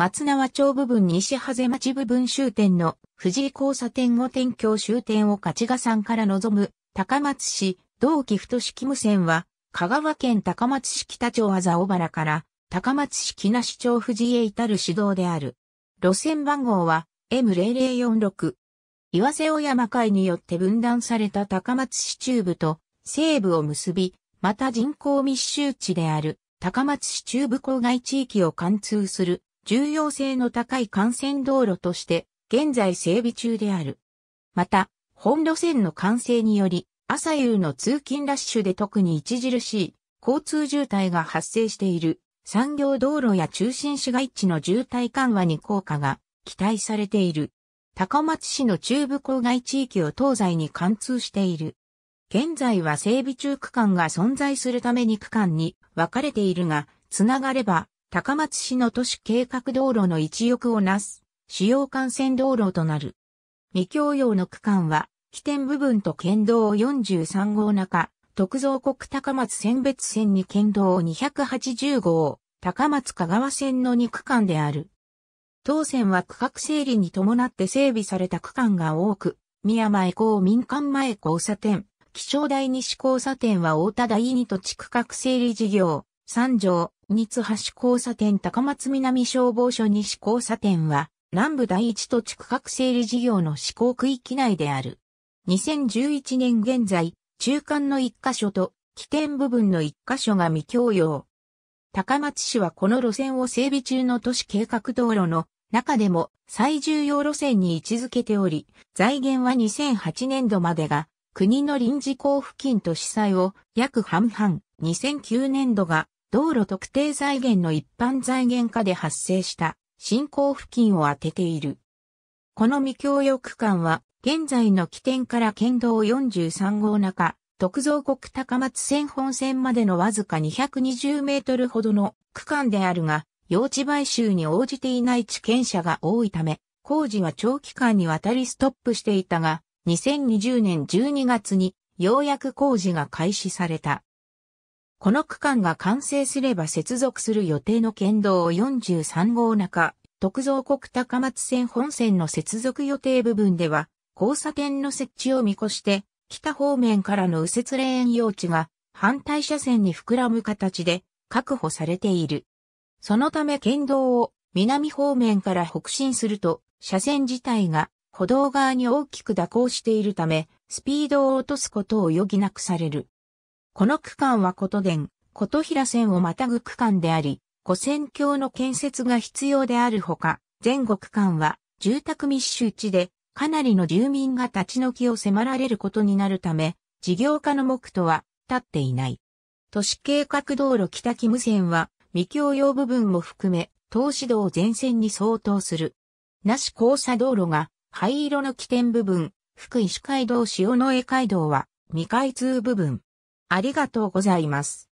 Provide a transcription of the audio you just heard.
松縄町部分西長谷町部分終点の藤井交差点後天橋終点を勝さ山から望む高松市同期太式無線は香川県高松市北町あざ小原から高松市木梨町藤井へ至る指導である。路線番号は M0046。岩瀬尾山海によって分断された高松市中部と西部を結び、また人口密集地である高松市中部郊外地域を貫通する重要性の高い幹線道路として現在整備中である。また、本路線の完成により、朝夕の通勤ラッシュで特に著しい交通渋滞が発生している産業道路や中心市街地の渋滞緩和に効果が期待されている。高松市の中部郊外地域を東西に貫通している。現在は整備中区間が存在するために区間に分かれているが、つながれば高松市の都市計画道路の一翼をなす、主要幹線道路となる。未共用の区間は、起点部分と県道43号中、特造国高松選別線に県道280号、高松香川線の2区間である。当線は区画整理に伴って整備された区間が多く、宮前港民間前交差点、気象台西交差点は大田第二土地区画整理事業、三条、三橋交差点高松南消防署西交差点は、南部第一土地区画整理事業の施行区域内である。2011年現在、中間の一箇所と、起点部分の一箇所が未共用。高松市はこの路線を整備中の都市計画道路の中でも最重要路線に位置づけており、財源は2008年度までが国の臨時交付金と司祭を約半々、2009年度が道路特定財源の一般財源化で発生した振興付近を当てている。この未供与区間は、現在の起点から県道43号中、特造国高松線本線までのわずか220メートルほどの区間であるが、用地買収に応じていない地権者が多いため、工事は長期間にわたりストップしていたが、2020年12月にようやく工事が開始された。この区間が完成すれば接続する予定の県道43号中、特造国高松線本線の接続予定部分では、交差点の設置を見越して、北方面からの右折レーン用地が反対車線に膨らむ形で確保されている。そのため県道を南方面から北進すると、車線自体が歩道側に大きく蛇行しているため、スピードを落とすことを余儀なくされる。この区間は琴殿、琴平線をまたぐ区間であり、古線橋の建設が必要であるほか、前後区間は住宅密集地で、かなりの住民が立ち退きを迫られることになるため、事業化の目途は立っていない。都市計画道路北木無線は、未共用部分も含め、東市道全線に相当する。那市交差道路が灰色の起点部分、福井市街道塩野江街道は未開通部分。ありがとうございます。